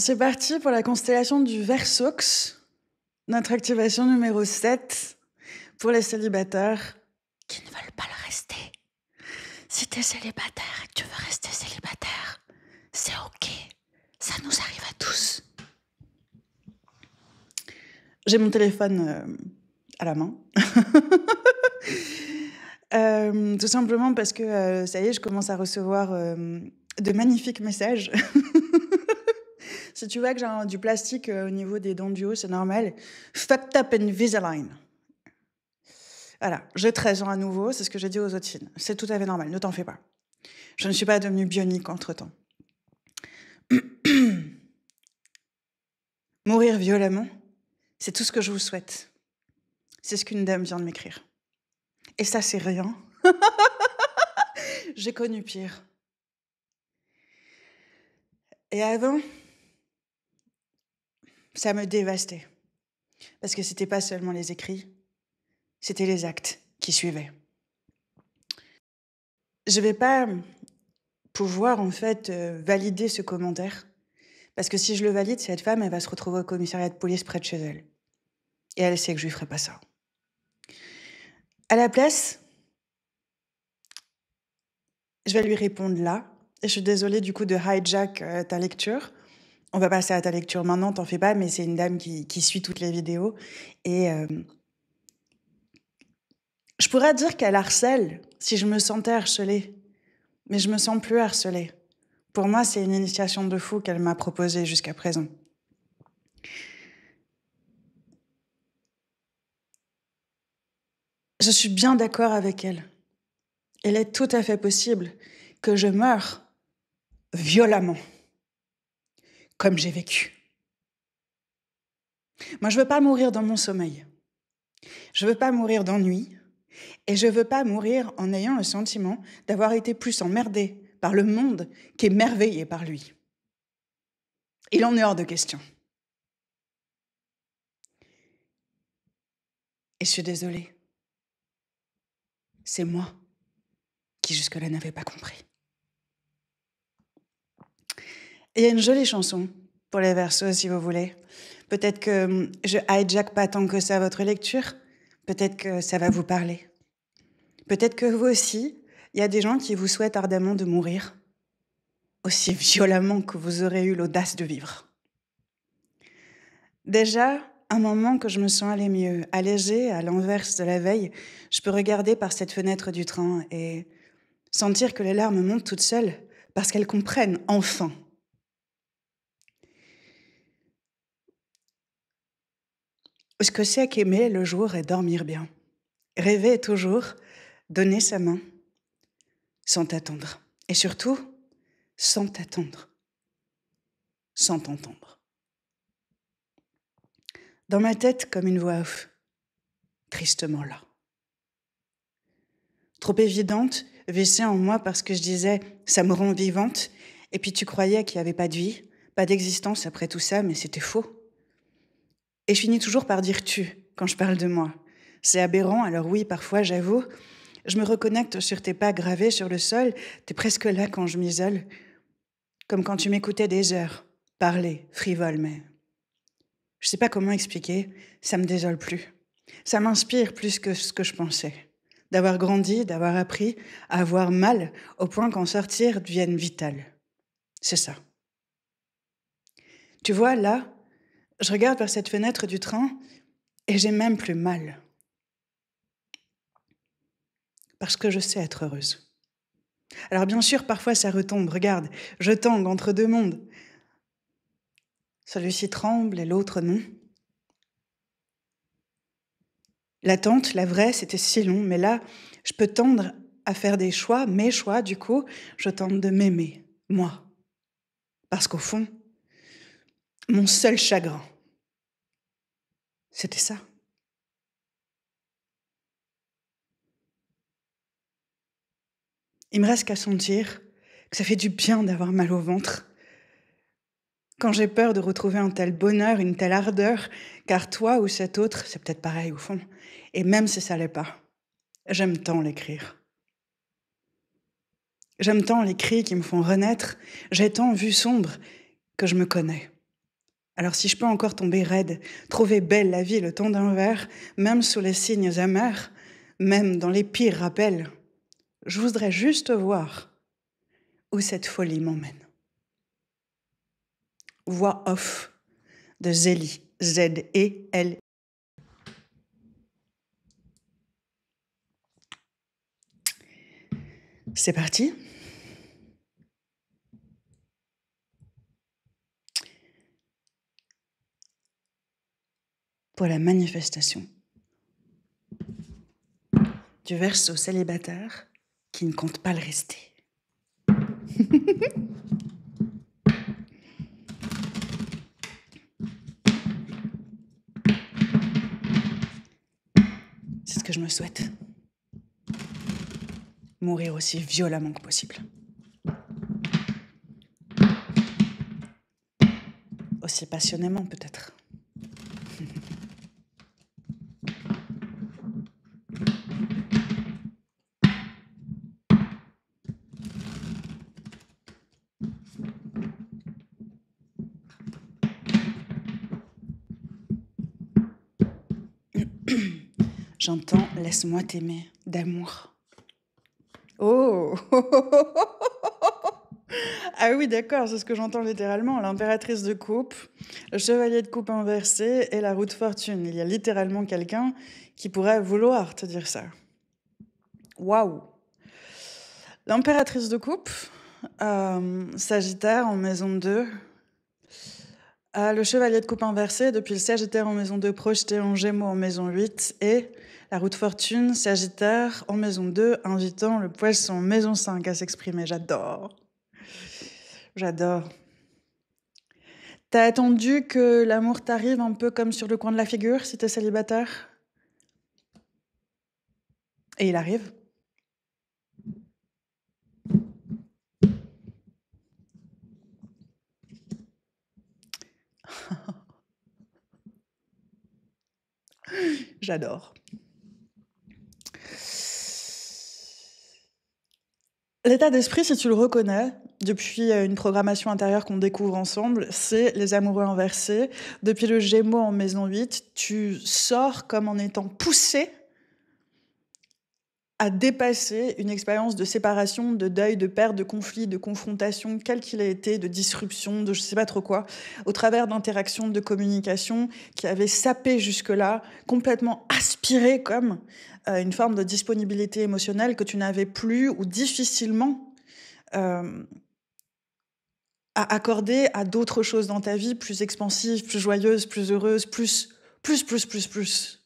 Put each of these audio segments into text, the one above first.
C'est parti pour la constellation du Versox, notre activation numéro 7 pour les célibataires qui ne veulent pas le rester. Si tu es célibataire et que tu veux rester célibataire, c'est ok, ça nous arrive à tous. J'ai mon téléphone euh, à la main. Euh, tout simplement parce que, euh, ça y est, je commence à recevoir de magnifiques messages Si tu vois que j'ai du plastique euh, au niveau des dents du haut, c'est normal. Fucked up Invisalign. Voilà, j'ai 13 ans à nouveau, c'est ce que j'ai dit aux autres filles. C'est tout à fait normal, ne t'en fais pas. Je ne suis pas devenue bionique entre-temps. Mourir violemment, c'est tout ce que je vous souhaite. C'est ce qu'une dame vient de m'écrire. Et ça, c'est rien. J'ai connu pire. Et avant, ça me dévastait. Parce que c'était pas seulement les écrits, c'était les actes qui suivaient. Je vais pas pouvoir en fait euh, valider ce commentaire parce que si je le valide, cette femme, elle va se retrouver au commissariat de police près de chez elle. Et elle sait que je lui ferai pas ça. À la place, je vais lui répondre là. Et je suis désolée du coup de hijack euh, ta lecture on va passer à ta lecture maintenant, t'en fais pas, mais c'est une dame qui, suit toutes les vidéos. Et euh, je pourrais dire qu'elle harcèle si je me sentais harcelée, mais je me sens plus harcelée. Pour moi, c'est une initiation de fou qu'elle m'a proposée jusqu'à présent. Je suis bien d'accord avec elle. Il est tout à fait possible que je meure violemment comme j'ai vécu. Moi, je ne veux pas mourir dans mon sommeil. Je ne veux pas mourir d'ennui. Et je ne veux pas mourir en ayant le sentiment d'avoir été plus emmerdé par le monde qu'émerveillé par lui. Il en est hors de question. Et je suis désolée. C'est moi qui jusque-là n'avais pas compris. Il y a une jolie chanson pour les versos, si vous voulez. Peut-être que hum, je hijack pas tant que ça votre lecture. Peut-être que ça va vous parler. Peut-être que vous aussi, il y a des gens qui vous souhaitent ardemment de mourir, aussi violemment que vous aurez eu l'audace de vivre. Déjà, un moment que je me sens aller mieux, allégée à l'inverse de la veille, je peux regarder par cette fenêtre du train et sentir que les larmes montent toutes seules parce qu'elles comprennent enfin Ce que c'est qu'aimer le jour et dormir bien. Rêver toujours, donner sa main, sans t'attendre. Et surtout, sans t'attendre. Sans t'entendre. Dans ma tête, comme une voix off, tristement là. Trop évidente, vissée en moi parce que je disais ça me rend vivante, et puis tu croyais qu'il n'y avait pas de vie, pas d'existence après tout ça, mais c'était faux. Et je finis toujours par dire tu quand je parle de moi. C'est aberrant, alors oui, parfois j'avoue. Je me reconnecte sur tes pas gravés sur le sol, t'es presque là quand je m'isole. Comme quand tu m'écoutais des heures, parler, frivole, mais. Je sais pas comment expliquer, ça me désole plus. Ça m'inspire plus que ce que je pensais. D'avoir grandi, d'avoir appris, à avoir mal, au point qu'en sortir devienne vital. C'est ça. Tu vois, là, je regarde par cette fenêtre du train et j'ai même plus mal. Parce que je sais être heureuse. Alors bien sûr, parfois ça retombe. Regarde, je tangue entre deux mondes. Celui-ci tremble et l'autre non. L'attente, la vraie, c'était si long, mais là, je peux tendre à faire des choix, mes choix, du coup, je tente de m'aimer, moi. Parce qu'au fond, mon seul chagrin. C'était ça. Il me reste qu'à sentir que ça fait du bien d'avoir mal au ventre. Quand j'ai peur de retrouver un tel bonheur, une telle ardeur, car toi ou cet autre, c'est peut-être pareil au fond, et même si ça l'est pas, j'aime tant l'écrire. J'aime tant les cris qui me font renaître, j'ai tant vu sombre que je me connais. Alors si je peux encore tomber raide, trouver belle la vie le temps d'un verre, même sous les signes amers, même dans les pires rappels, je voudrais juste voir où cette folie m'emmène. Voix off de Zélie, Z-E-L. C'est parti. pour la manifestation du verso célibataire qui ne compte pas le rester. C'est ce que je me souhaite. Mourir aussi violemment que possible. Aussi passionnément peut-être. J'entends Laisse-moi t'aimer d'amour. Oh Ah oui, d'accord, c'est ce que j'entends littéralement. L'impératrice de coupe, le chevalier de coupe inversé et la roue de fortune. Il y a littéralement quelqu'un qui pourrait vouloir te dire ça. Waouh L'impératrice de coupe, euh, Sagittaire en maison 2, ah, le Chevalier de Coupe inversée, depuis le Sagittaire en maison 2, projeté en Gémeaux en maison 8, et la route fortune, Sagittaire en maison 2, invitant le poisson en maison 5 à s'exprimer. J'adore. J'adore. T'as attendu que l'amour t'arrive un peu comme sur le coin de la figure si t'es célibataire Et il arrive. J'adore. L'état d'esprit, si tu le reconnais, depuis euh, une programmation intérieure qu'on découvre ensemble, c'est les amoureux inversés. Depuis le Gémeaux en maison 8, tu sors comme en étant poussé à dépasser une expérience de séparation, de deuil, de perte, de conflit, de confrontation, quel qu'il ait été, de disruption, de je sais pas trop quoi, au travers d'interactions, de communication qui avaient sapé jusque-là, complètement aspiré comme euh, une forme de disponibilité émotionnelle que tu n'avais plus ou difficilement euh, à accorder à d'autres choses dans ta vie plus expansives, plus joyeuses, plus heureuses, plus, plus, plus, plus, plus.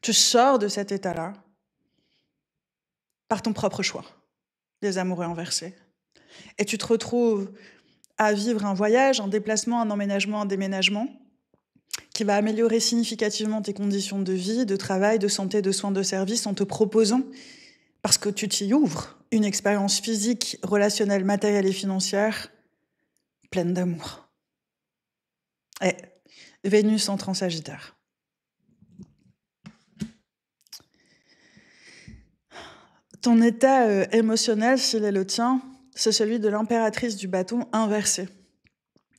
Tu sors de cet état-là par ton propre choix les amoureux inversés. Et tu te retrouves à vivre un voyage, un déplacement, un emménagement, un déménagement qui va améliorer significativement tes conditions de vie, de travail, de santé, de soins, de service en te proposant, parce que tu t'y ouvres, une expérience physique, relationnelle, matérielle et financière pleine d'amour. Et Vénus en Sagittaire. Ton état euh, émotionnel, s'il est le tien, c'est celui de l'impératrice du bâton inversé.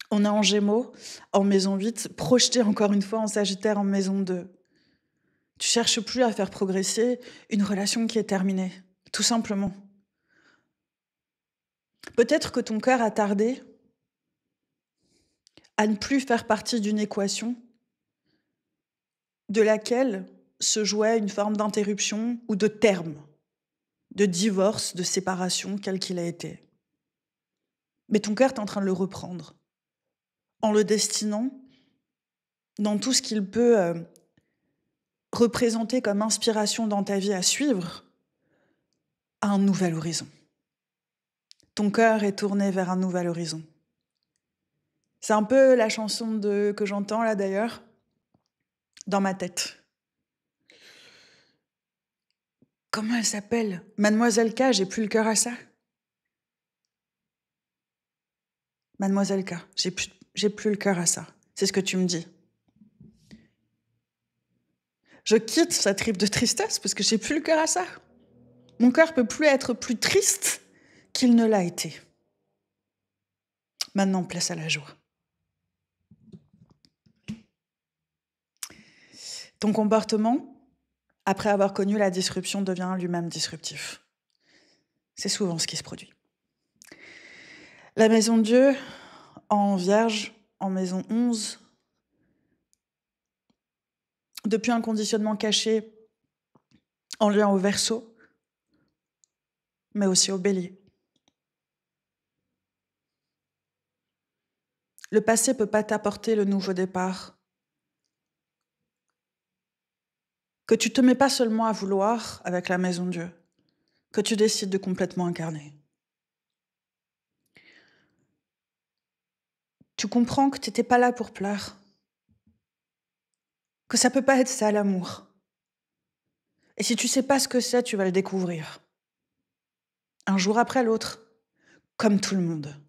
On est en gémeaux, en maison 8, projeté encore une fois en sagittaire en maison 2. Tu cherches plus à faire progresser une relation qui est terminée, tout simplement. Peut-être que ton cœur a tardé à ne plus faire partie d'une équation de laquelle se jouait une forme d'interruption ou de terme de divorce, de séparation, quel qu'il a été. Mais ton cœur, est en train de le reprendre, en le destinant dans tout ce qu'il peut euh, représenter comme inspiration dans ta vie à suivre, à un nouvel horizon. Ton cœur est tourné vers un nouvel horizon. C'est un peu la chanson de, que j'entends là d'ailleurs, dans ma tête. Comment elle s'appelle Mademoiselle K, j'ai plus le cœur à ça. Mademoiselle K, j'ai plus, le cœur à ça. C'est ce que tu me dis. Je quitte sa tripe de tristesse parce que j'ai plus le cœur à ça. Mon cœur peut plus être plus triste qu'il ne l'a été. Maintenant, place à la joie. Ton comportement après avoir connu la disruption, devient lui-même disruptif. C'est souvent ce qui se produit. La maison de Dieu en vierge, en maison 11, depuis un conditionnement caché en lien au verso, mais aussi au bélier. Le passé peut pas t'apporter le nouveau départ que tu te mets pas seulement à vouloir avec la maison de Dieu, que tu décides de complètement incarner. Tu comprends que tu n'étais pas là pour plaire, que ça peut pas être ça l'amour. Et si tu sais pas ce que c'est, tu vas le découvrir. Un jour après l'autre, comme tout le monde.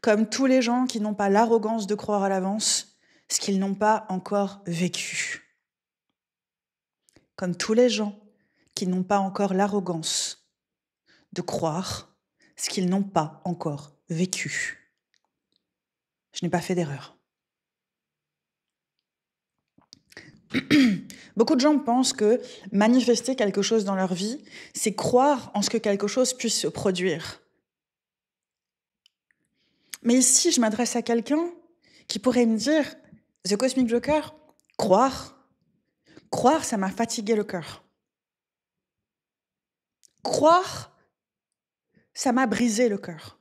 Comme tous les gens qui n'ont pas l'arrogance de croire à l'avance ce qu'ils n'ont pas encore vécu comme tous les gens qui n'ont pas encore l'arrogance de croire ce qu'ils n'ont pas encore vécu. Je n'ai pas fait d'erreur. Beaucoup de gens pensent que manifester quelque chose dans leur vie, c'est croire en ce que quelque chose puisse se produire. Mais ici, je m'adresse à quelqu'un qui pourrait me dire, The Cosmic Joker, croire, Croire, ça m'a fatigué le cœur. Croire, ça m'a brisé le cœur.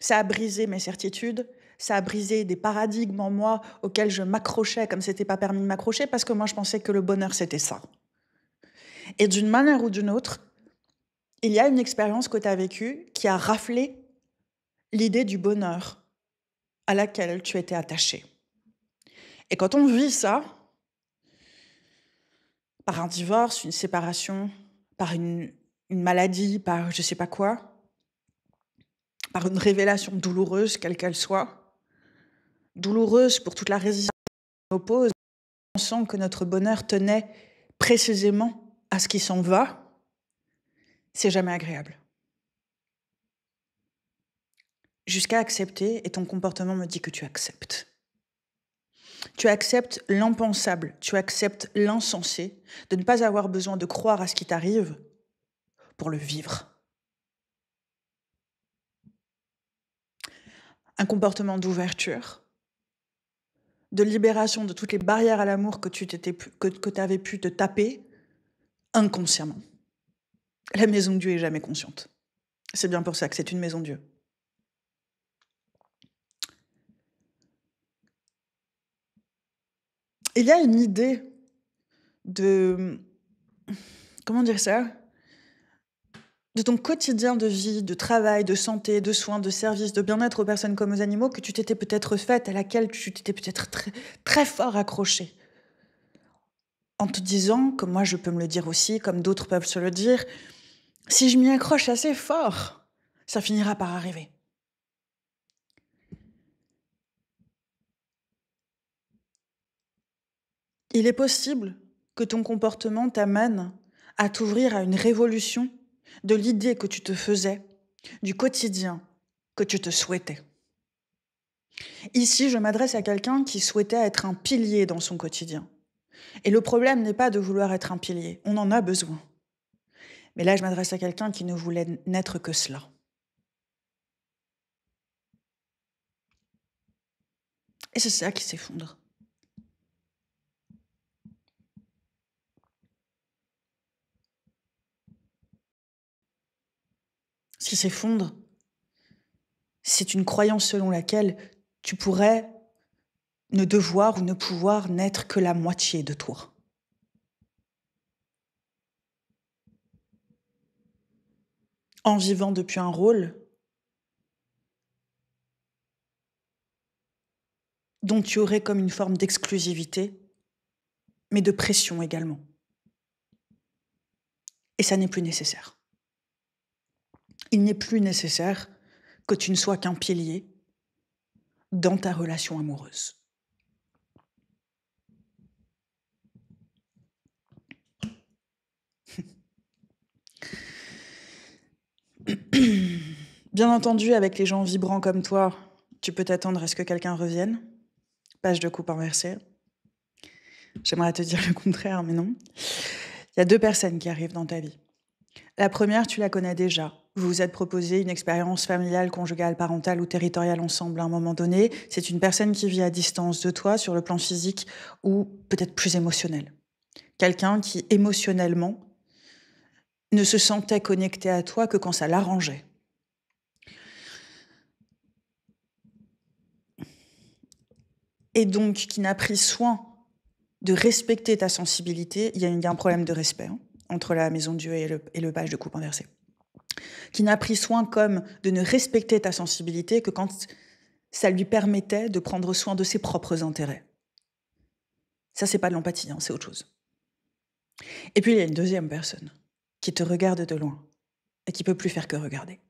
Ça a brisé mes certitudes, ça a brisé des paradigmes en moi auxquels je m'accrochais comme n'était pas permis de m'accrocher parce que moi je pensais que le bonheur c'était ça. Et d'une manière ou d'une autre, il y a une expérience que tu as vécue qui a raflé l'idée du bonheur à laquelle tu étais attaché. Et quand on vit ça, par un divorce, une séparation, par une, maladie, par je ne sais pas quoi, par une révélation douloureuse, quelle qu'elle soit, douloureuse pour toute la résistance qui oppose, pensant que notre bonheur tenait précisément à ce qui s'en va, c'est jamais agréable. Jusqu'à accepter, et ton comportement me dit que tu acceptes. Tu acceptes l'impensable, tu acceptes l'insensé, de ne pas avoir besoin de croire à ce qui t'arrive pour le vivre. Un comportement d'ouverture, de libération de toutes les barrières à l'amour que tu t'étais, que, avais pu te taper inconsciemment. La maison de Dieu est jamais consciente. C'est bien pour ça que c'est une maison de Dieu. il y a une idée de. Comment dire ça de ton quotidien de vie, de travail, de santé, de soins, de services, de bien-être aux personnes comme aux animaux que tu t'étais peut-être faite, à laquelle tu t'étais peut-être très, très fort accrochée. En te disant, comme moi je peux me le dire aussi, comme d'autres peuvent se le dire, si je m'y accroche assez fort, ça finira par arriver. Il est possible que ton comportement t'amène à t'ouvrir à une révolution de l'idée que tu te faisais, du quotidien que tu te souhaitais. Ici, je m'adresse à quelqu'un qui souhaitait être un pilier dans son quotidien. Et le problème n'est pas de vouloir être un pilier, on en a besoin. Mais là, je m'adresse à quelqu'un qui ne voulait n'être que cela. Et c'est ça qui s'effondre. s'effondre. C'est une croyance selon laquelle tu pourrais ne devoir ou ne pouvoir n'être que la moitié de toi. En vivant depuis un rôle dont tu aurais comme une forme d'exclusivité, mais de pression également. Et ça n'est plus nécessaire. Il n'est plus nécessaire que tu ne sois qu'un pilier dans ta relation amoureuse. Bien entendu, avec les gens vibrants comme toi, tu peux t'attendre à ce que quelqu'un revienne. Page de coupe inversée. J'aimerais te dire le contraire, mais non. Il y a deux personnes qui arrivent dans ta vie. La première, tu la connais déjà. Vous vous êtes proposé une expérience familiale, conjugale, parentale ou territoriale ensemble à un moment donné. C'est une personne qui vit à distance de toi sur le plan physique ou peut-être plus émotionnel. Quelqu'un qui émotionnellement ne se sentait connecté à toi que quand ça l'arrangeait. Et donc qui n'a pris soin de respecter ta sensibilité, il y a un problème de respect hein, entre la maison de Dieu et le, et page de coupe inversée qui n'a pris soin comme de ne respecter ta sensibilité que quand ça lui permettait de prendre soin de ses propres intérêts. Ça, c'est pas de l'empathie, hein, c'est autre chose. Et puis, il y a une deuxième personne qui te regarde de loin et qui peut plus faire que regarder.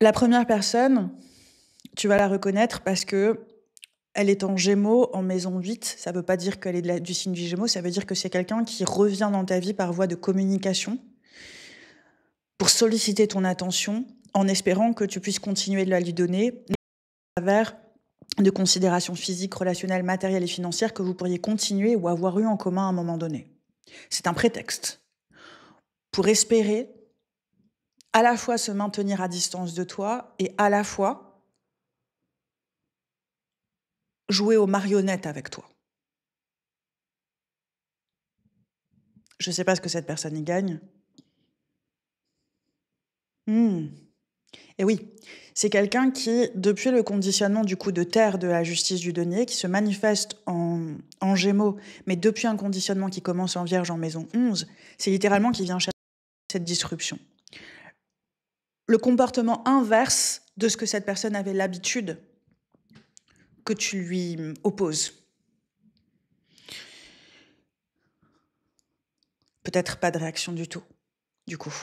La première personne, tu vas la reconnaître parce que elle est en Gémeaux, en maison 8. Ça ne veut pas dire qu'elle est du signe du Gémeaux, ça veut dire que c'est quelqu'un qui revient dans ta vie par voie de communication pour solliciter ton attention en espérant que tu puisses continuer de la lui donner à travers de considérations physiques, relationnelles, matérielles et financières que vous pourriez continuer ou avoir eu en commun à un moment donné. C'est un prétexte pour espérer à la fois se maintenir à distance de toi et à la fois jouer aux marionnettes avec toi. Je ne sais pas ce que cette personne y gagne. Hmm. Et oui, c'est quelqu'un qui, depuis le conditionnement du coup de terre de la justice du denier, qui se manifeste en, en gémeaux, mais depuis un conditionnement qui commence en vierge en maison 11, c'est littéralement qui vient chercher cette disruption. Le comportement inverse de ce que cette personne avait l'habitude que tu lui opposes. Peut-être pas de réaction du tout, du coup.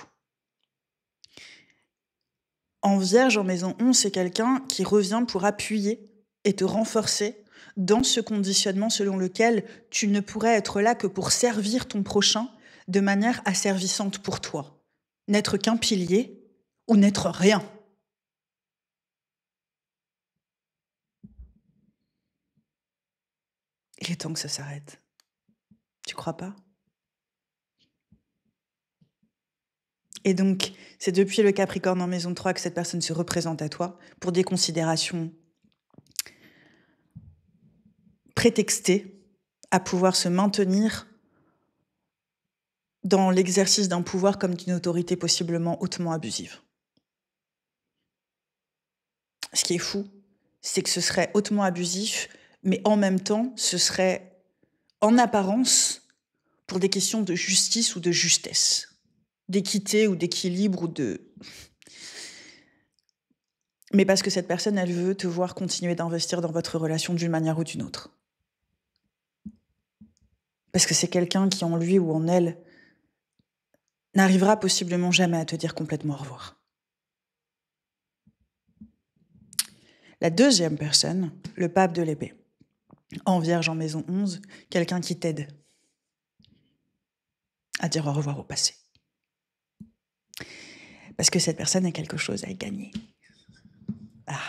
En vierge, en maison 11, c'est quelqu'un qui revient pour appuyer et te renforcer dans ce conditionnement selon lequel tu ne pourrais être là que pour servir ton prochain de manière asservissante pour toi. N'être qu'un pilier ou n'être rien. il temps que ça s'arrête. Tu crois pas Et donc, c'est depuis le Capricorne en maison 3 que cette personne se représente à toi pour des considérations prétextées à pouvoir se maintenir dans l'exercice d'un pouvoir comme d'une autorité possiblement hautement abusive. Ce qui est fou, c'est que ce serait hautement abusif mais en même temps, ce serait en apparence pour des questions de justice ou de justesse, d'équité ou d'équilibre ou de... Mais parce que cette personne, elle veut te voir continuer d'investir dans votre relation d'une manière ou d'une autre. Parce que c'est quelqu'un qui, en lui ou en elle, n'arrivera possiblement jamais à te dire complètement au revoir. La deuxième personne, le pape de l'épée en vierge en maison 11, quelqu'un qui t'aide à dire au revoir au passé. Parce que cette personne a quelque chose à gagner. Ah,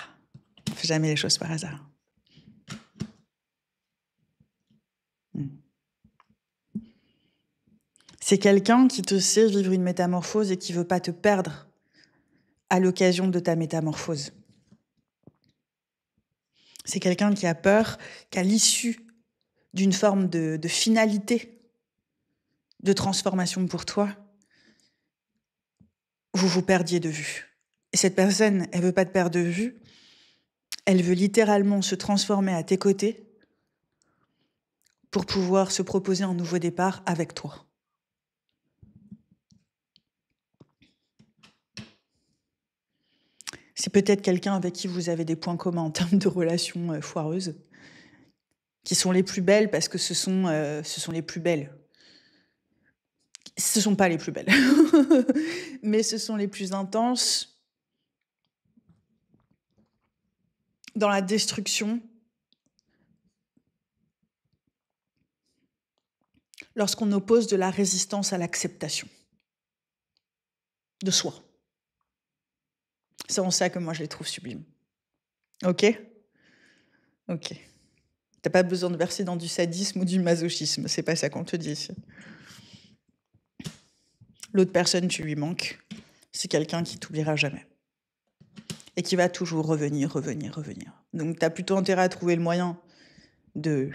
ne fait jamais les choses par hasard. Hmm. C'est quelqu'un qui te sait vivre une métamorphose et qui veut pas te perdre à l'occasion de ta métamorphose. C'est quelqu'un qui a peur qu'à l'issue d'une forme de, finalité, de transformation pour toi, vous vous perdiez de vue. Et cette personne, elle veut pas te perdre de vue. Elle veut littéralement se transformer à tes côtés pour pouvoir se proposer un nouveau départ avec toi. C'est peut-être quelqu'un avec qui vous avez des points communs en termes de relations euh, foireuses, qui sont les plus belles parce que ce sont, euh, ce sont les plus belles. Ce sont pas les plus belles, mais ce sont les plus intenses dans la destruction. lorsqu'on oppose de la résistance à l'acceptation de soi. C'est en ça que moi je les trouve sublimes. Ok Ok. T'as pas besoin de verser dans du sadisme ou du masochisme, c'est pas ça qu'on te dit L'autre personne, tu lui manques, c'est quelqu'un qui t'oubliera jamais. Et qui va toujours revenir, revenir, revenir. Donc tu as plutôt intérêt à trouver le moyen de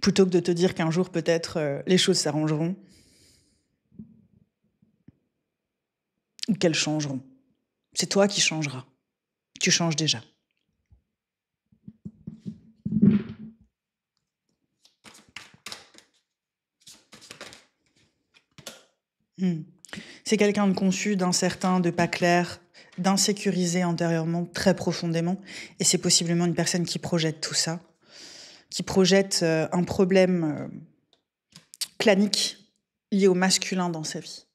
plutôt que de te dire qu'un jour peut-être euh, les choses s'arrangeront, ou qu'elles changeront. C'est toi qui changeras. Tu changes déjà. Hmm. C'est quelqu'un de conçu, d'incertain, de pas clair, d'insécurisé antérieurement, très profondément. Et c'est possiblement une personne qui projette tout ça, qui projette euh, un problème euh, clanique lié au masculin dans sa vie.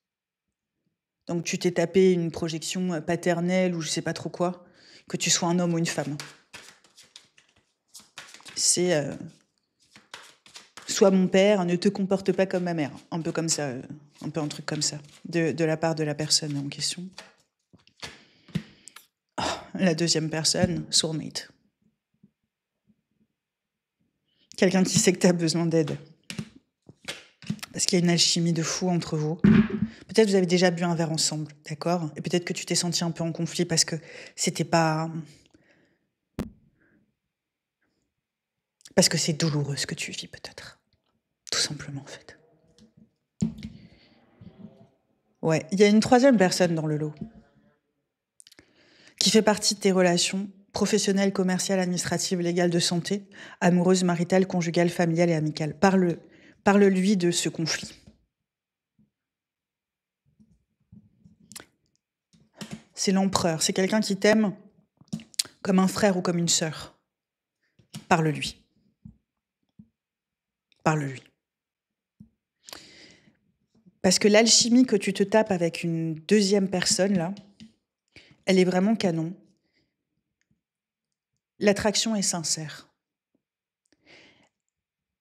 Donc tu t'es tapé une projection euh, paternelle ou je sais pas trop quoi, que tu sois un homme ou une femme. C'est euh, soit sois mon père, ne te comporte pas comme ma mère, un peu comme ça, euh, un peu un truc comme ça, de, la part de la personne en question. Oh, la deuxième personne, soulmate. Quelqu'un qui sait que tu as besoin d'aide. Parce qu'il y a une alchimie de fou entre vous. Peut-être vous avez déjà bu un verre ensemble, d'accord Et peut-être que tu t'es senti un peu en conflit parce que c'était pas. Parce que c'est douloureux ce que tu vis, peut-être. Tout simplement, en fait. Ouais, il y a une troisième personne dans le lot qui fait partie de tes relations professionnelles, commerciales, administratives, légales, de santé, amoureuses, maritales, conjugales, familiales et amicales. Parle-lui de ce conflit. c'est l'empereur, c'est quelqu'un qui t'aime comme un frère ou comme une sœur. Parle-lui. Parle-lui. Parce que l'alchimie que tu te tapes avec une deuxième personne, là, elle est vraiment canon. L'attraction est sincère.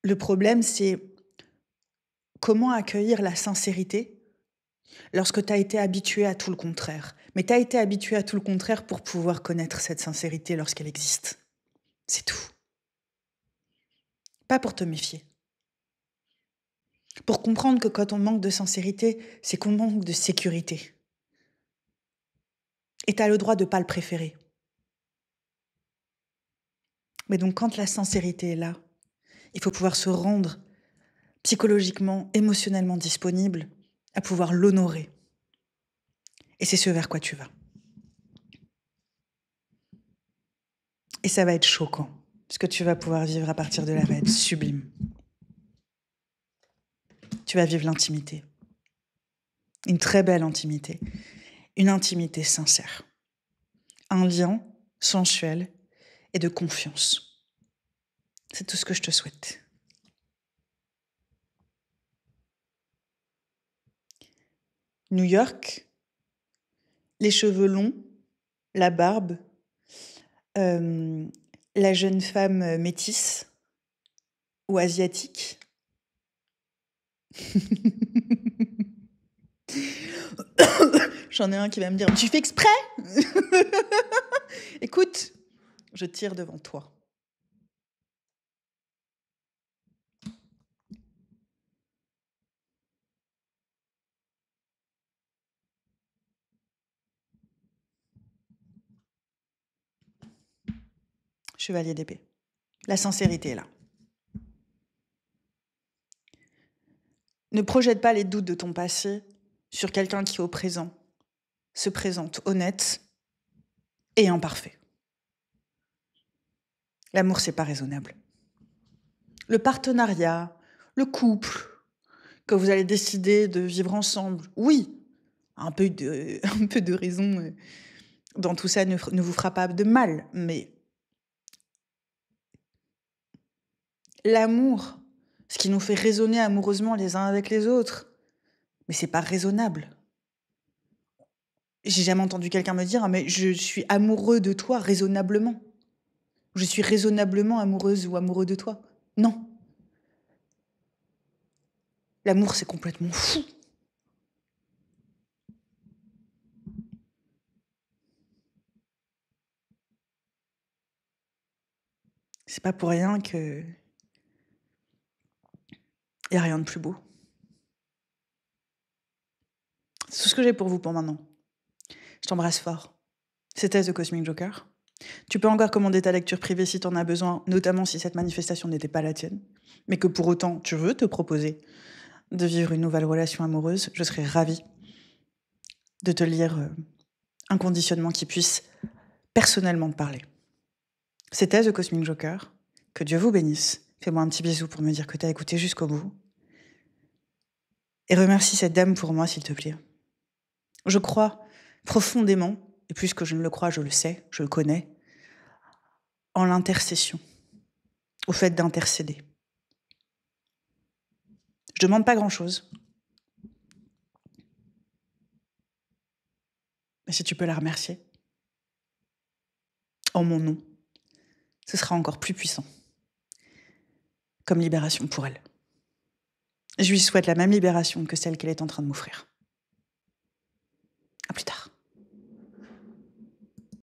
Le problème, c'est comment accueillir la sincérité lorsque tu as été habitué à tout le contraire. Mais t'as été habitué à tout le contraire pour pouvoir connaître cette sincérité lorsqu'elle existe. C'est tout. Pas pour te méfier. Pour comprendre que quand on manque de sincérité, c'est qu'on manque de sécurité. Et t'as le droit de pas le préférer. Mais donc quand la sincérité est là, il faut pouvoir se rendre psychologiquement, émotionnellement disponible à pouvoir l'honorer. Et c'est ce vers quoi tu vas. Et ça va être choquant. Ce que tu vas pouvoir vivre à partir de là va être sublime. Tu vas vivre l'intimité. Une très belle intimité. Une intimité sincère. Un lien sensuel et de confiance. C'est tout ce que je te souhaite. New York, les cheveux longs, la barbe, euh, la jeune femme euh, métisse ou asiatique. J'en ai un qui va me dire Tu fais exprès Écoute, je tire devant toi. chevalier d'épée. La sincérité est là. Ne projette pas les doutes de ton passé sur quelqu'un qui au présent se présente honnête et imparfait. L'amour, c'est pas raisonnable. Le partenariat, le couple que vous allez décider de vivre ensemble, oui, un peu de, raison dans tout ça ne vous fera pas de mal, mais l'amour, ce qui nous fait raisonner amoureusement les uns avec les autres. Mais c'est pas raisonnable. J'ai jamais entendu quelqu'un me dire mais je suis amoureux de toi raisonnablement. Je suis raisonnablement amoureuse ou amoureux de toi. Non. L'amour c'est complètement fou. C'est pas pour rien que il rien de plus beau. C'est tout ce que j'ai pour vous pour maintenant. Je t'embrasse fort. C'était The Cosmic Joker. Tu peux encore commander ta lecture privée si tu en as besoin, notamment si cette manifestation n'était pas la tienne, mais que pour autant tu veux te proposer de vivre une nouvelle relation amoureuse, je serais ravie de te lire euh, un conditionnement qui puisse personnellement te parler. C'était The Cosmic Joker. Que Dieu vous bénisse. Fais-moi un petit bisou pour me dire que tu as écouté jusqu'au bout. Et remercie cette dame pour moi, s'il te plaît. Je crois profondément, et plus que je ne le crois, je le sais, je le connais, en l'intercession, au fait d'intercéder. Je demande pas grand-chose. Mais si tu peux la remercier, en mon nom, ce sera encore plus puissant, comme libération pour elle. Je lui souhaite la même libération que celle qu'elle est en train de m'offrir. À plus tard.